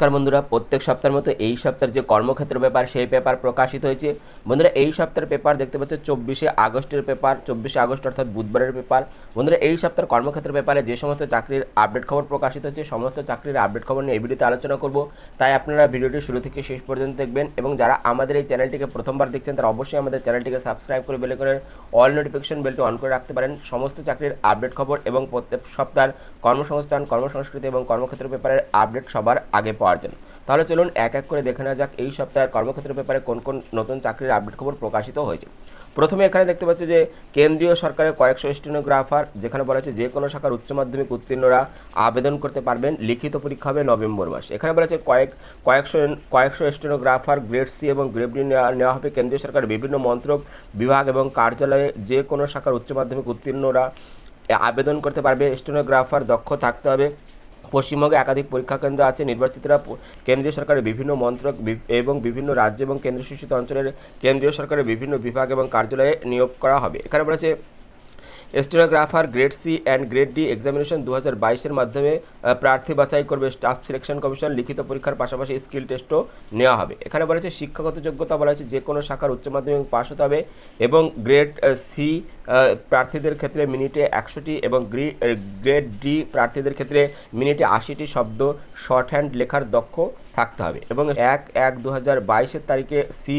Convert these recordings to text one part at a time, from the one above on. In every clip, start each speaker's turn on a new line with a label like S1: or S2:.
S1: নমস্কার বন্ধুরা প্রত্যেক সপ্তাহের মতো এই সপ্তাহের যে কর্মক্ষেত্র পেপার সেই পেপার প্রকাশিত হয়েছে বন্ধুরা এই সপ্তাহের পেপার দেখতে পাচ্ছ চব্বিশে আগস্টের পেপার চব্বিশে আগস্ট অর্থাৎ বুধবারের পেপার বন্ধুরা এই সপ্তাহের কর্মক্ষেত্র পেপারে যে সমস্ত চাকরির আপডেট খবর প্রকাশিত হচ্ছে সমস্ত চাকরির আপডেট খবর নিয়ে এই ভিডিওতে আলোচনা করব তাই আপনারা ভিডিওটি শুরু থেকে শেষ পর্যন্ত দেখবেন এবং যারা আমাদের এই চ্যানেলটিকে প্রথমবার দেখছেন তারা অবশ্যই আমাদের চ্যানেলটিকে সাবস্ক্রাইব করে বেলে করে অল নোটিফিকেশন বেলটি অন করে রাখতে পারেন সমস্ত চাকরির আপডেট খবর এবং প্রত্যেক সপ্তাহের কর্মসংস্থান কর্মসংস্কৃতি এবং কর্মক্ষেত্র পেপারের আপডেট সবার আগে পাওয়ার জন্য তাহলে চলুন এক এক করে দেখে নেওয়া যাক এই সপ্তাহের কর্মক্ষেত্র পেপারে কোন কোন নতুন চাকরির আপডেট খবর প্রকাশিত হয়েছে প্রথমে এখানে দেখতে পাচ্ছি যে কেন্দ্রীয় সরকারের কয়েকশো স্টেনোগ্রাফার যেখানে বলা হচ্ছে যে কোনো শাখার উচ্চ মাধ্যমিক উত্তীর্ণরা আবেদন করতে পারবেন লিখিত পরীক্ষা হবে নভেম্বর মাস এখানে বলা হচ্ছে কয়েক কয়েকশো কয়েকশো স্টেনোগ্রাফার গ্রেড সি এবং গ্রেড ডি নেওয়া হবে কেন্দ্রীয় সরকারের বিভিন্ন মন্ত্রক বিভাগ এবং কার্যালয়ে যে কোনো শাখার উচ্চ মাধ্যমিক উত্তীর্ণরা আবেদন করতে পারবে স্টেনোগ্রাফার দক্ষ থাকতে হবে পশ্চিমবঙ্গে একাধিক পরীক্ষা কেন্দ্র আছে নির্বাচিতরা কেন্দ্রীয় সরকারের বিভিন্ন মন্ত্রক এবং বিভিন্ন রাজ্য এবং কেন্দ্রশাসিত অঞ্চলের কেন্দ্রীয় সরকারের বিভিন্ন বিভাগ এবং কার্যালয়ে নিয়োগ করা হবে এখানে বলেছে stenographer grade C and grade D examination দু হাজার মাধ্যমে প্রার্থী বাছাই করবে স্টাফ সিলেকশন কমিশন লিখিত পরীক্ষার পাশাপাশি স্কিল টেস্টও নেওয়া হবে এখানে বলেছে শিক্ষাগত যোগ্যতা বলা হয়েছে যে কোনো শাখার উচ্চ মাধ্যমিক পাস হতে হবে এবং গ্রেড সি প্রার্থীদের ক্ষেত্রে মিনিটে একশোটি এবং গ্রেড ডি প্রার্থীদের ক্ষেত্রে মিনিটে আশিটি শব্দ শর্ট হ্যান্ড লেখার দক্ষ থাকতে হবে এবং এক এক দু হাজার বাইশের তারিখে সি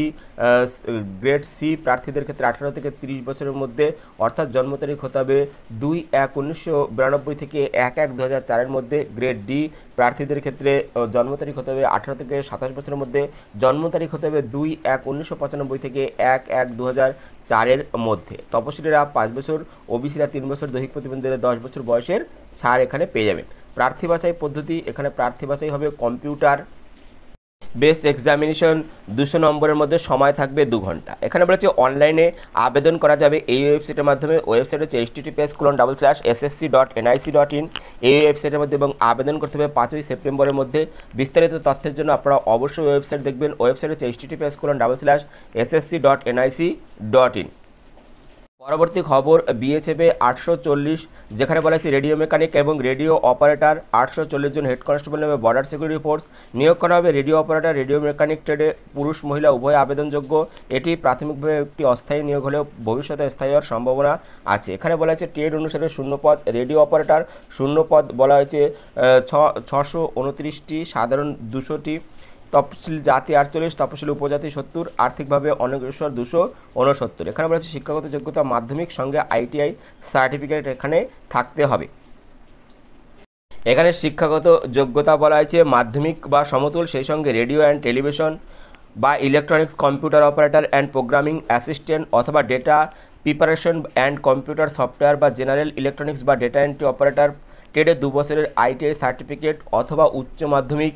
S1: গ্রেড সি প্রার্থীদের ক্ষেত্রে আঠারো থেকে তিরিশ বছরের মধ্যে অর্থাৎ জন্ম তারিখ হতে হবে দুই এক উনিশশো বিরানব্বই থেকে এক এক দু হাজার চারের মধ্যে গ্রেড ডি প্রার্থীদের ক্ষেত্রে জন্ম তারিখ হতে হবে আঠারো থেকে সাতাশ বছরের মধ্যে জন্ম তারিখ হতে হবে দুই এক উনিশশো পঁচানব্বই থেকে এক এক দু হাজার চারের মধ্যে তপশিলীরা পাঁচ বছর ওবিসিরা তিন বছর দৈহিক প্রতিবন্ধীরা দশ বছর বয়সের ছাড় এখানে পেয়ে যাবেন প্রার্থী বাছাই পদ্ধতি এখানে প্রার্থী বাছাই হবে কম্পিউটার বেস্ট এক্সামিনেশন দুশো নম্বরের মধ্যে সময় থাকবে দু ঘন্টা এখানে বলেছে অনলাইনে আবেদন করা যাবে এই ওয়েবসাইটের মাধ্যমে ওয়েবসাইট হচ্ছে HTTPS colon double slash SSC dot NIC dot in এই ওয়েবসাইটের মধ্যে এবং আবেদন করতে হবে পাঁচই সেপ্টেম্বরের মধ্যে বিস্তারিত তথ্যের জন্য আপনারা অবশ্যই ওয়েবসাইট দেখবেন ওয়েবসাইট হচ্ছে HTTPS colon double slash SSC dot NIC dot in পরবর্তী খবর বিএসএফে আটশো চল্লিশ যেখানে বলা হয়েছে রেডিও মেকানিক এবং রেডিও অপারেটার আটশো চল্লিশ জন হেড কনস্টেবল নেবে বর্ডার সিকিউরিটি ফোর্স নিয়োগ করা হবে রেডিও অপারেটার রেডিও মেকানিক ট্রেডে পুরুষ মহিলা উভয় আবেদনযোগ্য এটি প্রাথমিকভাবে একটি অস্থায়ী নিয়োগ হলেও ভবিষ্যতে স্থায়ী হওয়ার সম্ভাবনা আছে এখানে বলা হয়েছে ট্রেড অনুসারে শূন্যপদ রেডিও শূন্য শূন্যপদ বলা হয়েছে ছ ছশো উনত্রিশটি সাধারণ দুশোটি তপশিল জাতি আটচল্লিশ তপশিল উপজাতি সত্তর আর্থিকভাবে অনগ্রসর দুশো উনসত্তর এখানে বলা হচ্ছে শিক্ষাগত যোগ্যতা মাধ্যমিক সঙ্গে আইটিআই সার্টিফিকেট এখানে থাকতে হবে এখানে শিক্ষাগত যোগ্যতা বলা হয়েছে মাধ্যমিক বা সমতুল সেই সঙ্গে রেডিও অ্যান্ড টেলিভিশন বা electronics computer operator and programming assistant অথবা data preparation and computer software বা জেনারেল ইলেকট্রনিক্স বা ডেটা এন্ট্রি অপারেটর টেডে দু বছরের আইটিআই সার্টিফিকেট অথবা উচ্চ মাধ্যমিক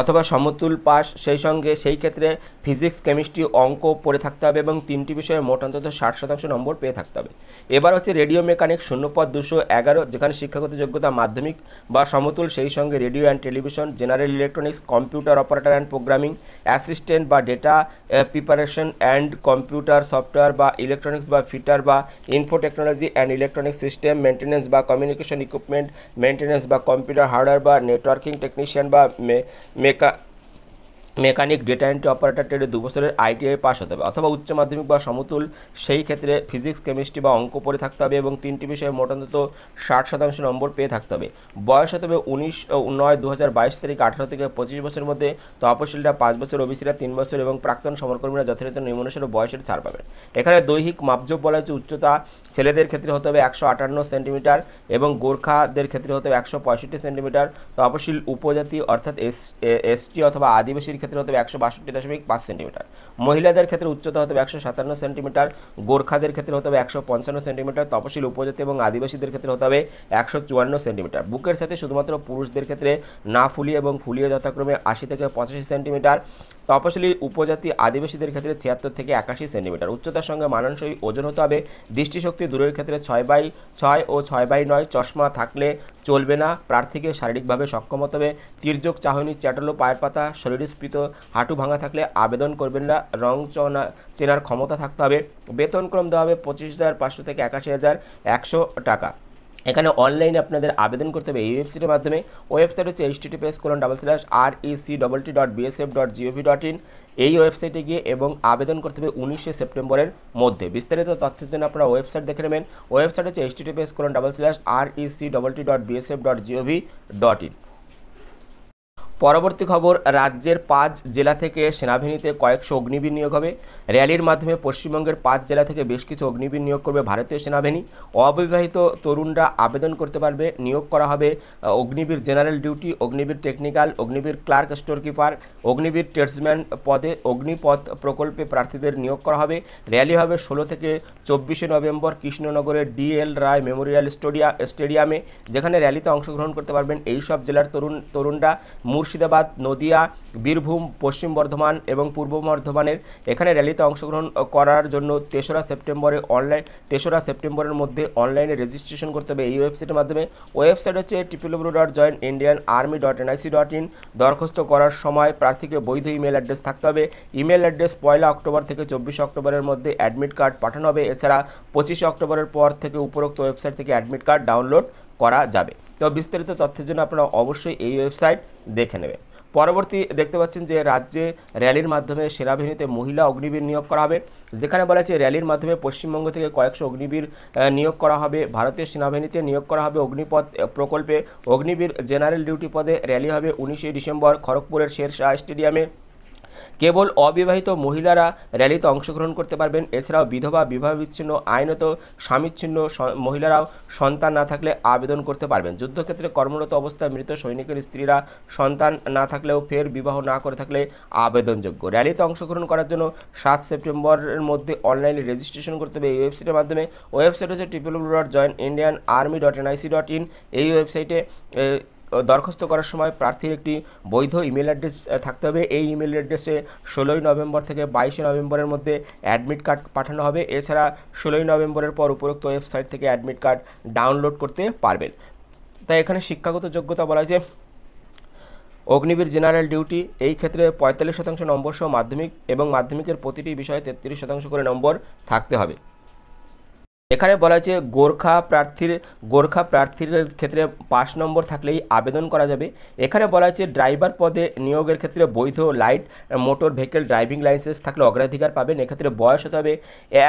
S1: অথবা সমতুল পাস সেই সঙ্গে সেই ক্ষেত্রে ফিজিক্স কেমিস্ট্রি অঙ্ক পড়ে থাকতে হবে এবং তিনটি বিষয়ে মোট অন্তত ষাট শতাংশ নম্বর পেয়ে থাকতে হবে এবার হচ্ছে রেডিও মেকানিক শূন্যপদ দুশো এগারো যেখানে শিক্ষাগত যোগ্যতা মাধ্যমিক বা সমতুল সেই সঙ্গে radio and television general electronics computer operator and programming assistant বা data preparation and computer software বা ইলেকট্রনিক্স বা ফিটার বা info technology and electronics system maintenance বা কমিউনিকেশন ইকুইপমেন্ট মেনটেন্স বা কম্পিউটার হার্ডওয়্যার বা নেটওয়ার্কিং টেকনিশিয়ান বা ಮೇಕ মেকানিক ডেটা এন্ট্রি অপারেটর ট্রেডে দু বছরের আইটিআই পাস হতে হবে অথবা উচ্চ মাধ্যমিক বা সমতুল সেই ক্ষেত্রে ফিজিক্স কেমিস্ট্রি বা অঙ্ক পড়ে থাকতে হবে এবং তিনটি বিষয়ে মোট অন্তত ষাট শতাংশ নম্বর পেয়ে থাকতে হবে বয়স হতে হবে উনিশ নয় দু হাজার বাইশ তারিখ আঠারো থেকে পঁচিশ বছরের মধ্যে তপশিলরা পাঁচ বছর ওবিসিরা তিন বছর এবং প্রাক্তন সমরকর্মীরা যথাযথ নিয়ম বয়সের ছাড় পাবেন এখানে দৈহিক মাপজব বলা হচ্ছে উচ্চতা ছেলেদের ক্ষেত্রে হতে হবে একশো আটান্ন সেন্টিমিটার এবং গোর্খাদের ক্ষেত্রে হতে হবে একশো পঁয়ষট্টি সেন্টিমিটার তপশিল উপজাতি অর্থাৎ এস এসটি অথবা আদিবাসীর ক্ষেত্রে হতে হবে একশো বাষট্টি দশমিক পাঁচ সেন্টিমিটার মহিলাদের ক্ষেত্রে উচ্চতা হতে হবে একশো সাতান্ন সেন্টিমিটার গোর্খাদের ক্ষেত্রে হতে হবে একশো পঞ্চান্ন সেন্টিমিটার তপশিল উপজাতি এবং আদিবাসীদের ক্ষেত্রে হতে হবে একশো চুয়ান্ন সেন্টিমিটার বুকের সাথে শুধুমাত্র পুরুষদের ক্ষেত্রে না ফুলিয়ে এবং ফুলিয়ে যথাক্রমে আশি থেকে পঁচাশি সেন্টিমিটার তপশিলি উপজাতি আদিবাসীদের ক্ষেত্রে ছিয়াত্তর থেকে একাশি সেন্টিমিটার উচ্চতার সঙ্গে মানানসই ওজন হতে হবে দৃষ্টিশক্তি দূরের ক্ষেত্রে ছয় বাই ছয় ও ছয় বাই নয় চশমা থাকলে চলবে না প্রার্থীকে শারীরিকভাবে সক্ষম হতে হবে তির্যক চাহনি চ্যাটালো পায়ের পাতা শরীরস্ফীত নির্ধারিত হাঁটু ভাঙা থাকলে আবেদন করবেন না রং চনা চেনার ক্ষমতা থাকতে হবে বেতনক্রম দেওয়া হবে পঁচিশ হাজার পাঁচশো থেকে একাশি হাজার একশো টাকা এখানে অনলাইনে আপনাদের আবেদন করতে হবে এই ওয়েবসাইটের মাধ্যমে ওয়েবসাইট হচ্ছে H T T P S colon double slash R E C double T dot BSF dot GOV dot in এই ওয়েবসাইটে গিয়ে এবং আবেদন করতে হবে উনিশে সেপ্টেম্বরের মধ্যে বিস্তারিত তথ্যের জন্য আপনারা ওয়েবসাইট দেখে নেবেন ওয়েবসাইট হচ্ছে H T T P S colon double slash R E C double T dot BSF dot GOV dot in পরবর্তী খবর রাজ্যের পাঁচ জেলা থেকে সেনাবাহিনীতে কয়েকশো অগ্নিবিনিয়োগ হবে র্যালির মাধ্যমে পশ্চিমবঙ্গের পাঁচ জেলা থেকে বেশ কিছু অগ্নিবিনিয়োগ করবে ভারতীয় সেনাবাহিনী অবিবাহিত তরুণরা আবেদন করতে পারবে নিয়োগ করা হবে Agniveer general duty Agniveer technical Agniveer clerk store keeper Agniveer tradesman পদে অগ্নিপথ প্রকল্পে প্রার্থীদের নিয়োগ করা হবে র্যালি হবে ষোলো থেকে চব্বিশে নভেম্বর কৃষ্ণনগরের ডিএল রায় মেমোরিয়াল স্টেডিয়া স্টেডিয়ামে যেখানে র্যালিতে অংশগ্রহণ করতে পারবেন এই সব জেলার তরুণ তরুণরা মূল মুর্শিদাবাদ নদিয়া বীরভূম পশ্চিম বর্ধমান এবং পূর্ব বর্ধমানের এখানে র্যালিতে অংশগ্রহণ করার জন্য তেসরা সেপ্টেম্বরে অনলাইন তেসরা সেপ্টেম্বরের মধ্যে অনলাইনে রেজিস্ট্রেশন করতে হবে এই ওয়েবসাইটের মাধ্যমে ওয়েবসাইট হচ্ছে টিপিলব্লু dot join Indian army dot NIC dot in দরখাস্ত করার সময় প্রার্থীকে বৈধ ইমেল অ্যাড্রেস থাকতে হবে ইমেল অ্যাড্রেস পয়লা অক্টোবর থেকে চব্বিশে অক্টোবরের মধ্যে অ্যাডমিট কার্ড পাঠানো হবে এছাড়া পঁচিশে অক্টোবরের পর থেকে উপরোক্ত ওয়েবসাইট থেকে অ্যাডমিট কার্ড ডাউনলোড করা যাবে তো বিস্তারিত তথ্যের জন্য আপনারা অবশ্যই এই ওয়েবসাইট দেখে নেবেন পরবর্তী দেখতে পাচ্ছেন যে রাজ্যে র্যালির মাধ্যমে সেনাবাহিনীতে মহিলা অগ্নিবীর নিয়োগ করা হবে যেখানে বলা হয়েছে র্যালির মাধ্যমে পশ্চিমবঙ্গ থেকে কয়েকশো অগ্নিবীর নিয়োগ করা হবে ভারতীয় সেনাবাহিনীতে নিয়োগ করা হবে অগ্নিপথ প্রকল্পে অগ্নিবীর জেনারেল ডিউটি পদে র্যালি হবে উনিশে ডিসেম্বর খড়গপুরের শেরশাহ স্টেডিয়ামে কেবল অবিবাহিত মহিলারা র্যালিতে অংশগ্রহণ করতে পারবেন এছাড়াও বিধবা বিবাহ বিচ্ছিন্ন আইনত স্বামীচ্ছিন্ন মহিলারাও সন্তান না থাকলে আবেদন করতে পারবেন যুদ্ধক্ষেত্রে কর্মরত অবস্থায় মৃত সৈনিকের স্ত্রীরা সন্তান না থাকলেও ফের বিবাহ না করে থাকলে আবেদনযোগ্য র্যালিতে অংশগ্রহণ করার জন্য সাত সেপ্টেম্বরের মধ্যে অনলাইনে রেজিস্ট্রেশন করতে হবে এই ওয়েবসাইটের মাধ্যমে ওয়েবসাইট হচ্ছে triple dot join Indian army dot NIC dot in এই ওয়েবসাইটে দরখাস্ত করার সময় প্রার্থীর একটি বৈধ ইমেল অ্যাড্রেস থাকতে হবে এই ইমেল অ্যাড্রেসে ষোলোই নভেম্বর থেকে বাইশে নভেম্বরের মধ্যে অ্যাডমিট কার্ড পাঠানো হবে এছাড়া ষোলোই নভেম্বরের পর উপরোক্ত ওয়েবসাইট থেকে অ্যাডমিট কার্ড ডাউনলোড করতে পারবেন তাই এখানে শিক্ষাগত যোগ্যতা বলা যে অগ্নিবীর জেনারেল ডিউটি এই ক্ষেত্রে পঁয়তাল্লিশ শতাংশ নম্বর সহ মাধ্যমিক এবং মাধ্যমিকের প্রতিটি বিষয়ে তেত্রিশ শতাংশ করে নম্বর থাকতে হবে এখানে বলা হয়েছে গোর্খা প্রার্থীর গোর্খা প্রার্থীর ক্ষেত্রে পাঁচ নম্বর থাকলেই আবেদন করা যাবে এখানে বলা হয়েছে ড্রাইভার পদে নিয়োগের ক্ষেত্রে বৈধ light motor vehicle driving licence থাকলে অগ্রাধিকার পাবেন এক্ষেত্রে বয়স হতে হবে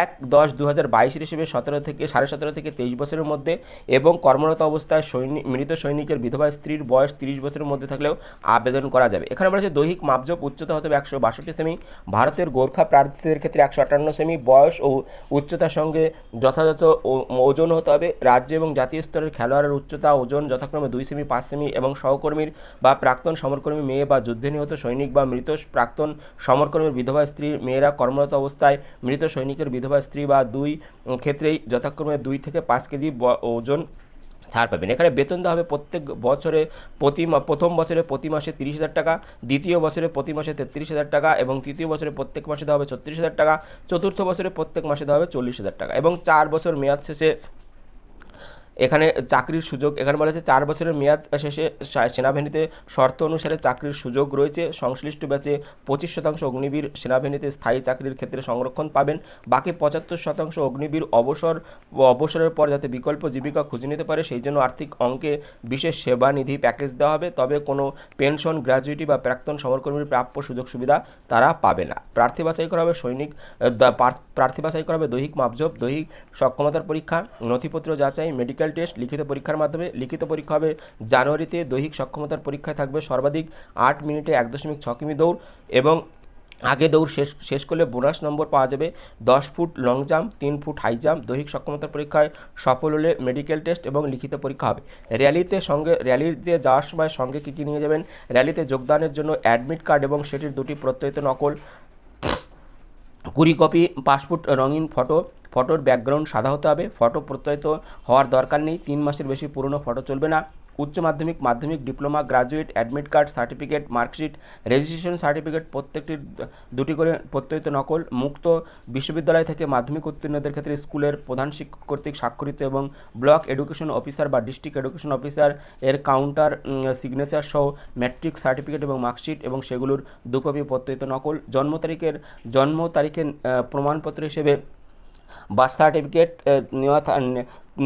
S1: এক দশ দু হাজার বাইশের হিসেবে সতেরো থেকে সাড়ে সতেরো থেকে তেইশ বছরের মধ্যে এবং কর্মরত অবস্থায় সৈনিক মৃত সৈনিকের বিধবা স্ত্রীর বয়স তিরিশ বছরের মধ্যে থাকলেও আবেদন করা যাবে এখানে বলা হয়েছে দৈহিক মাপজোপ উচ্চতা হতে হবে একশো বাষট্টি সেমি ভারতের গোর্খা প্রার্থীদের ক্ষেত্রে একশো আটান্ন সেমি বয়স ও উচ্চতার সঙ্গে যথাযথ যথাযথ ওজন হতে হবে রাজ্য এবং জাতীয় স্তরের খেলোয়াড়ের উচ্চতা ওজন যথাক্রমে দুই সেমি পাঁচ সেমি এবং সহকর্মীর বা প্রাক্তন সমরকর্মী মেয়ে বা যুদ্ধে নিহত সৈনিক বা মৃত প্রাক্তন সমরকর্মীর বিধবা স্ত্রীর মেয়েরা কর্মরত অবস্থায় মৃত সৈনিকের বিধবা স্ত্রী বা দুই ক্ষেত্রেই যথাক্রমে দুই থেকে পাঁচ কেজি ওজন ছাড় পাবেন এখানে বেতন দেওয়া হবে প্রত্যেক বছরে প্রতি প্রথম বছরে প্রতি মাসে তিরিশ হাজার টাকা দ্বিতীয় বছরে প্রতি মাসে তেত্রিশ হাজার টাকা এবং তৃতীয় বছরে প্রত্যেক মাসে দেওয়া হবে ছত্রিশ হাজার টাকা চতুর্থ বছরে প্রত্যেক মাসে দেওয়া হবে চল্লিশ হাজার টাকা এবং চার বছর মেয়াদ শেষে এখানে চাকরির সুযোগ এখানে বলা হয়েছে চার বছরের মেয়াদ শেষে সেনাবাহিনীতে শর্ত অনুসারে চাকরির সুযোগ রয়েছে সংশ্লিষ্ট ব্যাচে পঁচিশ শতাংশ অগ্নিবীর সেনাবাহিনীতে স্থায়ী চাকরির ক্ষেত্রে সংরক্ষণ পাবেন বাকি পঁচাত্তর শতাংশ অগ্নিবীর অবসর অবসরের পর যাতে বিকল্প জীবিকা খুঁজে নিতে পারে সেই জন্য আর্থিক অঙ্কে বিশেষ সেবা নিধি প্যাকেজ দেওয়া হবে তবে কোনো পেনশন গ্র্যাজুয়েটি বা প্রাক্তন সমরকর্মীর প্রাপ্য সুযোগ সুবিধা তারা পাবে না প্রার্থী বাছাই করা হবে সৈনিক প্রার্থী বাছাই করা হবে দৈহিক মাপজব দৈহিক সক্ষমতার পরীক্ষা নথিপত্র যাচাই মেডিকেল প্র্যাকটিক্যাল টেস্ট লিখিত পরীক্ষার মাধ্যমে লিখিত পরীক্ষা হবে জানুয়ারিতে দৈহিক সক্ষমতার পরীক্ষায় থাকবে সর্বাধিক আট মিনিটে এক দশমিক ছ কিমি দৌড় এবং আগে দৌড় শেষ শেষ করলে বোনাস নম্বর পাওয়া যাবে দশ ফুট লং জাম্প তিন ফুট হাই জাম্প দৈহিক সক্ষমতার পরীক্ষায় সফল হলে মেডিকেল টেস্ট এবং লিখিত পরীক্ষা হবে র্যালিতে সঙ্গে র্যালিতে যাওয়ার সময় সঙ্গে কী কী নিয়ে যাবেন র্যালিতে যোগদানের জন্য অ্যাডমিট কার্ড এবং সেটির দুটি প্রত্যয়িত নকল কুড়ি কপি পাসপোর্ট রঙিন ফটো ফটোর ব্যাকগ্রাউন্ড সাদা হতে হবে ফটো প্রত্যয়িত হওয়ার দরকার নেই তিন মাসের বেশি পুরনো ফটো চলবে না উচ্চ মাধ্যমিক মাধ্যমিক diploma graduate admit card certificate marksheet registration certificate প্রত্যেকটির দুটি করে প্রত্যয়িত নকল মুক্ত বিশ্ববিদ্যালয় থেকে মাধ্যমিক উত্তীর্ণদের ক্ষেত্রে স্কুলের প্রধান শিক্ষক কর্তৃক স্বাক্ষরিত এবং ব্লক এডুকেশন অফিসার বা ডিস্ট্রিক্ট এডুকেশন অফিসার এর কাউন্টার সিগনেচার সহ ম্যাট্রিক সার্টিফিকেট এবং মার্কশিট এবং সেগুলোর দু কপি প্রত্যয়িত নকল জন্ম তারিখের জন্ম তারিখের প্রমাণপত্র হিসেবে বার্থ সার্টিফিকেট নেওয়া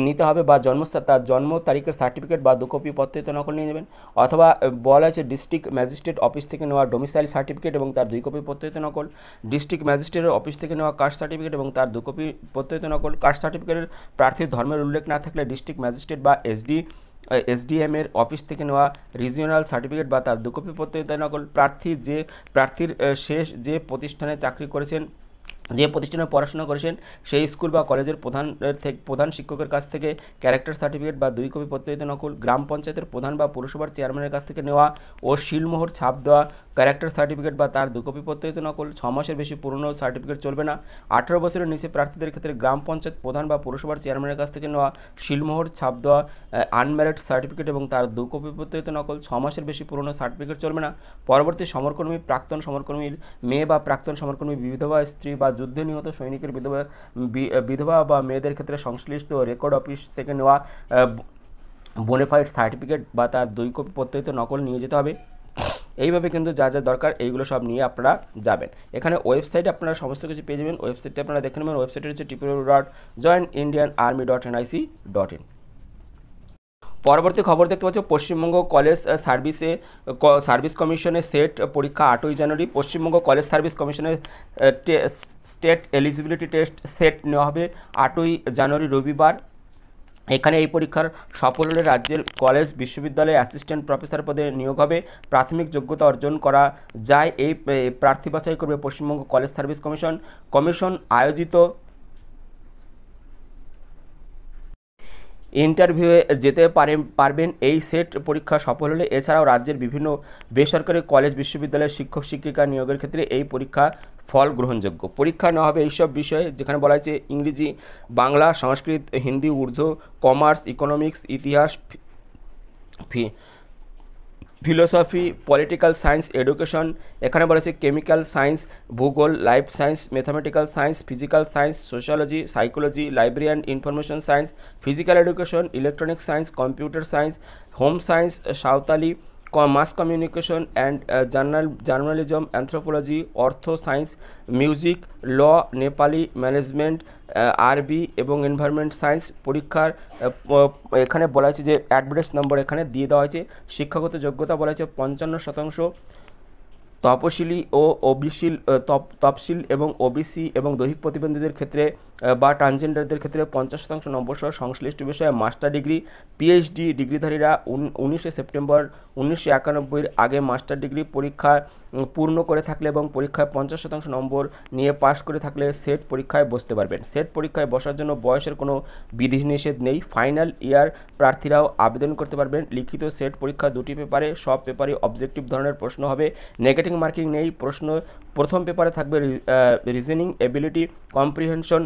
S1: নিতে হবে বা জন্ম তার জন্ম তারিখের সার্টিফিকেট বা দু কপি পত্রিত নকল নিয়ে নেবেন অথবা বলা আছে ডিস্ট্রিক্ট ম্যাজিস্ট্রেট অফিস থেকে নেওয়া ডোমিসাইল সার্টিফিকেট এবং তার দুই কপি পত্রিত নকল ডিস্ট্রিক্ট ম্যাজিস্ট্রেটের অফিস থেকে নেওয়া কাস্ট সার্টিফিকেট এবং তার দু কপি পত্রিত নকল কাস্ট সার্টিফিকেটের প্রার্থীর ধর্মের উল্লেখ না থাকলে ডিস্ট্রিক্ট ম্যাজিস্ট্রেট বা এসডি এসডিএম এর অফিস থেকে নেওয়া রিজিওনাল সার্টিফিকেট বা তার দুকপি পত্রিত নকল প্রার্থী যে প্রার্থীর শেষ যে প্রতিষ্ঠানে চাকরি করেছেন যে প্রতিষ্ঠানে পড়াশোনা করেছেন সেই স্কুল বা কলেজের প্রধান প্রধান শিক্ষকের কাছ থেকে ক্যারেক্টার সার্টিফিকেট বা দুই কপি প্রত্যয়িত নকল গ্রাম পঞ্চায়েতের প্রধান বা পৌরসভার চেয়ারম্যানের কাছ থেকে নেওয়া ও শিলমোহর ছাপ দেওয়া ক্যারেক্টার সার্টিফিকেট বা তার দুকপি প্রত্যয়িত নকল ছ মাসের বেশি পুরনো সার্টিফিকেট চলবে না আঠেরো বছরের নিচে প্রার্থীদের ক্ষেত্রে গ্রাম পঞ্চায়েত প্রধান বা পুরসভার চেয়ারম্যানের কাছ থেকে নেওয়া শিলমোহর ছাপ দেওয়া আনম্যারিড সার্টিফিকেট এবং তার দুকপি প্রত্যয়িত নকল ছ মাসের বেশি পুরনো সার্টিফিকেট চলবে না পরবর্তী সমরকর্মী প্রাক্তন সমরকর্মীর মেয়ে বা প্রাক্তন সমরকর্মী বিধবা স্ত্রী বা যুদ্ধে নিহত সৈনিকের বিধবা বিধবা বা মেয়েদের ক্ষেত্রে সংশ্লিষ্ট রেকর্ড অফিস থেকে নেওয়া বোনেফাইড সার্টিফিকেট বা তার দুই কপি প্রত্যয়িত নকল নিয়ে যেতে হবে এইভাবে কিন্তু যা যা দরকার এইগুলো সব নিয়ে আপনারা যাবেন এখানে ওয়েবসাইট আপনারা সমস্ত কিছু পেয়ে যাবেন ওয়েবসাইটটি আপনারা দেখে নেবেন ওয়েবসাইট হচ্ছে T P W dot joint Indian army dot NIC dot in পরবর্তী খবর দেখতে পাচ্ছ পশ্চিমবঙ্গ কলেজ সার্ভিসে সার্ভিস কমিশনের সেট পরীক্ষা আটই জানুয়ারি পশ্চিমবঙ্গ কলেজ সার্ভিস কমিশনের স্টেট এলিজিবিলিটি টেস্ট সেট নেওয়া হবে আটই জানুয়ারি রবিবার এখানে এই পরীক্ষার সফল হলে রাজ্যের কলেজ বিশ্ববিদ্যালয়ে অ্যাসিস্ট্যান্ট প্রফেসর পদে নিয়োগ হবে প্রাথমিক যোগ্যতা অর্জন করা যায় এই প্রার্থী বাছাই করবে Paschimbanga college service commission commission আয়োজিত ইন্টারভিউয়ে যেতে পারে পারবেন এই সেট পরীক্ষা সফল হলে এছাড়াও রাজ্যের বিভিন্ন বেসরকারি কলেজ বিশ্ববিদ্যালয়ের শিক্ষক শিক্ষিকা নিয়োগের ক্ষেত্রে এই পরীক্ষা ফল গ্রহণযোগ্য পরীক্ষা না হবে এইসব বিষয়ে যেখানে বলা হয়েছে ইংরেজি বাংলা সংস্কৃত হিন্দি উর্দু কমার্স ইকোনমিক্স ইতিহাস ফি ফিলোসফি পলিটিক্যাল সায়েন্স এডুকেশন এখানে বলেছে কেমিক্যাল সায়েন্স ভূগোল life science mathematical science physical science sociology psychology library and information science physical education electronic science computer science home science Santali mass communication and journal journalism anthropology অর্থ science music law Nepali management আরবি এবং environment science পরীক্ষার এখানে বলা হয়েছে যে advertise নম্বর এখানে দিয়ে দেওয়া হয়েছে শিক্ষাগত যোগ্যতা বলা হয়েছে পঞ্চান্ন শতাংশ তপশিলি ও ওবিসিল তপশিল এবং ওবিসি এবং দৈহিক প্রতিবন্ধীদের ক্ষেত্রে বা ট্রান্সজেন্ডারদের ক্ষেত্রে পঞ্চাশ শতাংশ নম্বর সহ সংশ্লিষ্ট বিষয়ে মাস্টার ডিগ্রি পিএইচডি ডিগ্রিধারীরা উনিশে সেপ্টেম্বর উনিশশো একানব্বইয়ের আগে মাস্টার ডিগ্রি পরীক্ষা পূর্ণ করে থাকলে এবং পরীক্ষায় পঞ্চাশ শতাংশ নম্বর নিয়ে পাশ করে থাকলে সেট পরীক্ষায় বসতে পারবেন সেট পরীক্ষায় বসার জন্য বয়সের কোনো বিধিনিষেধ নেই ফাইনাল ইয়ার প্রার্থীরাও আবেদন করতে পারবেন লিখিত সেট পরীক্ষা দুটি পেপারে সব পেপারে অবজেক্টিভ ধরনের প্রশ্ন হবে নেগেটিভ মার্কিং নেই প্রশ্ন প্রথম পেপারে থাকবে রিজনিং এবিলিটি কম্প্রিহেনশন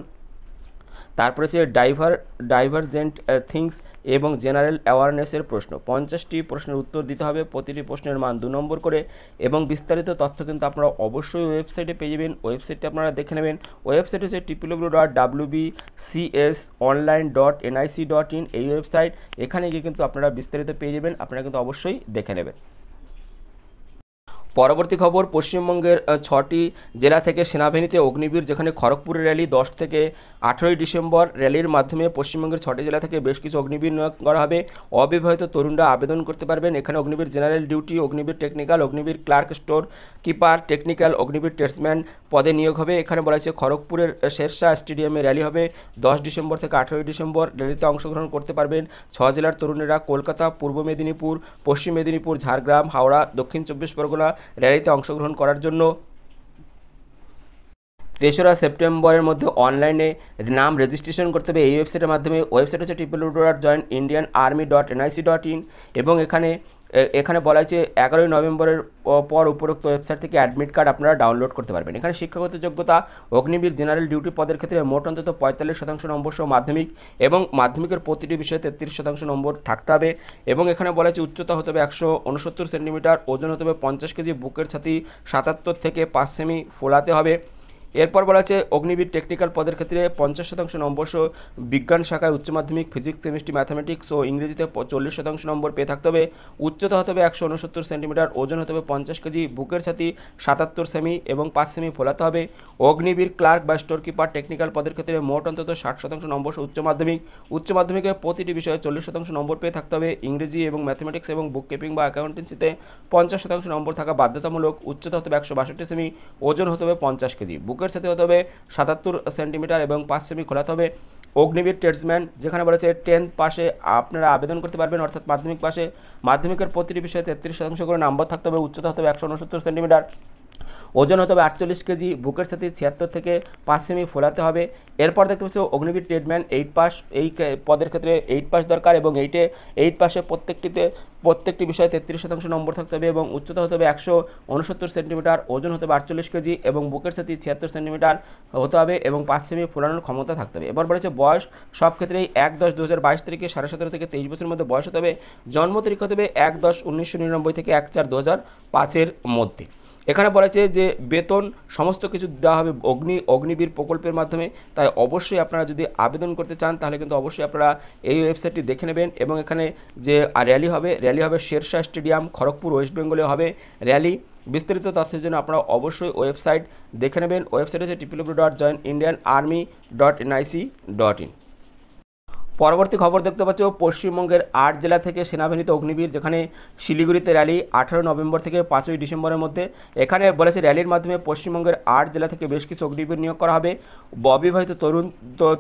S1: তারপরে হচ্ছে ডাইভার ডাইভারজেন্ট থিংস এবং জেনারেল অ্যাওয়ারনেসের প্রশ্ন পঞ্চাশটি প্রশ্নের উত্তর দিতে হবে প্রতিটি প্রশ্নের মান দু নম্বর করে এবং বিস্তারিত তথ্য কিন্তু আপনারা অবশ্যই ওয়েবসাইটে পেয়ে যাবেন ওয়েবসাইটটি আপনারা দেখে নেবেন ওয়েবসাইট হচ্ছে T P W dot W B S online dot NIC dot in এই ওয়েবসাইট এখানে গিয়ে কিন্তু আপনারা বিস্তারিত পেয়ে যাবেন আপনারা কিন্তু অবশ্যই দেখে নেবেন পরবর্তী খবর পশ্চিমবঙ্গের ছটি জেলা থেকে সেনাবাহিনীতে অগ্নিবীর যেখানে খড়গপুরে র্যালি দশ থেকে আঠেরোই ডিসেম্বর র্যালির মাধ্যমে পশ্চিমবঙ্গের ছটি জেলা থেকে বেশ কিছু অগ্নিবীর নিয়োগ করা হবে অবিবাহিত তরুণরা আবেদন করতে পারবেন এখানে Agniveer general duty Agniveer technical Agniveer clerk store keeper technical Agniveer tradesman পদে নিয়োগ হবে এখানে বলা হয়েছে খড়গপুরের শেরশাহ স্টেডিয়ামে র্যালি হবে দশ ডিসেম্বর থেকে আঠেরোই ডিসেম্বর র্যালিতে অংশগ্রহণ করতে পারবেন ছ জেলার তরুণেরা কলকাতা পূর্ব মেদিনীপুর পশ্চিম মেদিনীপুর ঝাড়গ্রাম হাওড়া দক্ষিণ চব্বিশ পরগনা র্যালিতে অংশগ্রহণ করার জন্য তেসরা সেপ্টেম্বরের মধ্যে অনলাইনে নাম রেজিস্ট্রেশন করতে হবে এই ওয়েবসাইটের মাধ্যমে ওয়েবসাইট হচ্ছে triple dot joint Indian army dot NIC dot in এবং এখানে এখানে বলা হয়েছে এগারোই নভেম্বরের পর উপরোক্ত ওয়েবসাইট থেকে অ্যাডমিট কার্ড আপনারা ডাউনলোড করতে পারবেন এখানে শিক্ষাগত যোগ্যতা অগ্নিবীর জেনারেল ডিউটি পদের ক্ষেত্রে মোট অন্তত পঁয়তাল্লিশ শতাংশ নম্বর সহ মাধ্যমিক এবং মাধ্যমিকের প্রতিটি বিষয়ে তেত্রিশ শতাংশ নম্বর থাকতে হবে এবং এখানে বলা হয়েছে উচ্চতা হতে হবে একশো উনসত্তর সেন্টিমিটার ওজন হতে হবে পঞ্চাশ কেজি বুকের ছাতি সাতাত্তর থেকে পাঁচ সেমি ফোলাতে হবে এরপর বলা হচ্ছে অগ্নিবীর টেকনিক্যাল পদের ক্ষেত্রে পঞ্চাশ শতাংশ নম্বর সহ বিজ্ঞান শাখায় উচ্চ মাধ্যমিক ফিজিক্স কেমিস্ট্রি ম্যাথামেটিক্স ও ইংরেজিতে চল্লিশ শতাংশ নম্বর পেয়ে থাকতে হবে উচ্চতা হতে হবে একশো উনসত্তর সেন্টিমিটার ওজন হতে হবে পঞ্চাশ কেজি বুকের ছাতি সাতাত্তর সেমি এবং পাঁচ সেমি ফোলাতে হবে অগ্নিবীর ক্লার্ক বা স্টোরকিপার টেকনিক্যাল পদের ক্ষেত্রে মোট অন্তত ষাট শতাংশ নম্বর উচ্চ মাধ্যমিক উচ্চ মাধ্যমিকে প্রতিটি বিষয়ে চল্লিশ শতাংশ নম্বর পেয়ে থাকতে হবে ইংরেজি এবং ম্যাথামেটিক্স এবং বুক কিপিং বা অ্যাকাউন্টেন্সিতে পঞ্চাশ শতাংশ নম্বর থাকা বাধ্যতামূলক উচ্চতা হতে হবে একশো বাষট্টি সেমি ওজন হতে হবে পঞ্চাশ কেজি বুকের বুকের সাথে হতে হবে সাতাত্তর সেন্টিমিটার এবং পাঁচ সেমি খোলাতে হবে অগ্নিবীর ট্রেডসম্যান যেখানে বলেছে টেন্থ পাশে আপনারা আবেদন করতে পারবেন অর্থাৎ মাধ্যমিক পাশে মাধ্যমিকের প্রতিটি বিষয়ে তেত্রিশ শতাংশ করে নাম্বার থাকতে হবে উচ্চতা হতে হবে একশো সেন্টিমিটার ওজন হতে হবে আটচল্লিশ কেজি বুকের সাথে ছিয়াত্তর থেকে পাঁচ সেমি ফোলাতে হবে এরপর দেখতে পাচ্ছি অগ্নিবীর ট্রিটমেন্ট এইট পাস এই পদের ক্ষেত্রে এইট পাস দরকার এবং এইটে এইট পাসে প্রত্যেকটিতে প্রত্যেকটি বিষয়ে তেত্রিশ শতাংশ নম্বর থাকতে হবে এবং উচ্চতা হতে হবে একশো উনসত্তর সেন্টিমিটার ওজন হতে হবে আটচল্লিশ কেজি এবং বুকের সাথে ছিয়াত্তর সেন্টিমিটার হতে হবে এবং পাঁচ সেমি ফোলানোর ক্ষমতা থাকতে হবে এবার বলেছে বয়স সব ক্ষেত্রেই এক দশ দু হাজার বাইশ তারিখে সাড়ে সতেরো থেকে তেইশ বছরের মধ্যে বয়স হতে হবে জন্ম তারিখ হতে হবে এক দশ উনিশশো নিরানব্বই থেকে এক চার দু হাজার পাঁচের মধ্যে এখানে বলেছে যে বেতন সমস্ত কিছু দেওয়া হবে অগ্নি অগ্নিবীর প্রকল্পের মাধ্যমে তাই অবশ্যই আপনারা যদি আবেদন করতে চান তাহলে কিন্তু অবশ্যই আপনারা এই ওয়েবসাইটটি দেখে নেবেন এবং এখানে যে র্যালি হবে র্যালি হবে শেরশাহ স্টেডিয়াম খড়গপুর ওয়েস্ট বেঙ্গলে হবে র্যালি বিস্তারিত তথ্যের জন্য আপনারা অবশ্যই ওয়েবসাইট দেখে নেবেন ওয়েবসাইট হচ্ছে T P W dot join Indian army dot NIC dot in পরবর্তী খবর দেখতে পাচ্ছ পশ্চিমবঙ্গের আট জেলা থেকে সেনাবাহিনীতে অগ্নিবীর যেখানে শিলিগুড়িতে র্যালি আঠারো নভেম্বর থেকে পাঁচই ডিসেম্বরের মধ্যে এখানে বলেছে র্যালির মাধ্যমে পশ্চিমবঙ্গের আট জেলা থেকে বেশ কিছু অগ্নিবীর নিয়োগ করা হবে অবিবাহিত তরুণ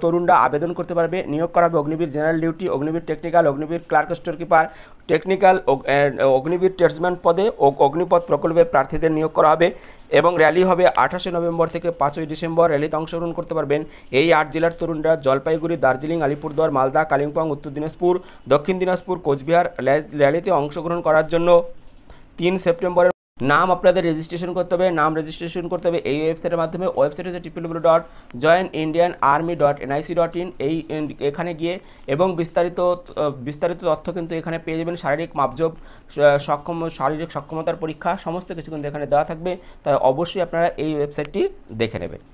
S1: তরুণরা আবেদন করতে পারবে নিয়োগ করা হবে Agniveer general duty Agniveer technical Agniveer clerk store keeper technical Agniveer tradesman Agnipath Agnipath প্রকল্পে প্রার্থীদের নিয়োগ করা হবে এবং র্যালি হবে আঠাশে নভেম্বর থেকে পাঁচই ডিসেম্বর র্যালিতে অংশগ্রহণ করতে পারবেন এই আট জেলার তরুণরা জলপাইগুড়ি দার্জিলিং আলিপুরদুয়ার মালদা কালিম্পং উত্তর দিনাজপুর দক্ষিণ দিনাজপুর কোচবিহার র্যালিতে অংশগ্রহণ করার জন্য তিন সেপ্টেম্বরের নাম আপনাদের রেজিস্ট্রেশন করতে হবে নাম রেজিস্ট্রেশন করতে হবে এই ওয়েবসাইটের মাধ্যমে ওয়েবসাইট হচ্ছে T P W dot join Indian army dot NIC dot in এই এখানে গিয়ে এবং বিস্তারিত বিস্তারিত তথ্য কিন্তু এখানে পেয়ে যাবেন শারীরিক মাপজব সক্ষম শারীরিক সক্ষমতার পরীক্ষা সমস্ত কিছু কিন্তু এখানে দেওয়া থাকবে তাই অবশ্যই আপনারা এই ওয়েবসাইটটি দেখে নেবেন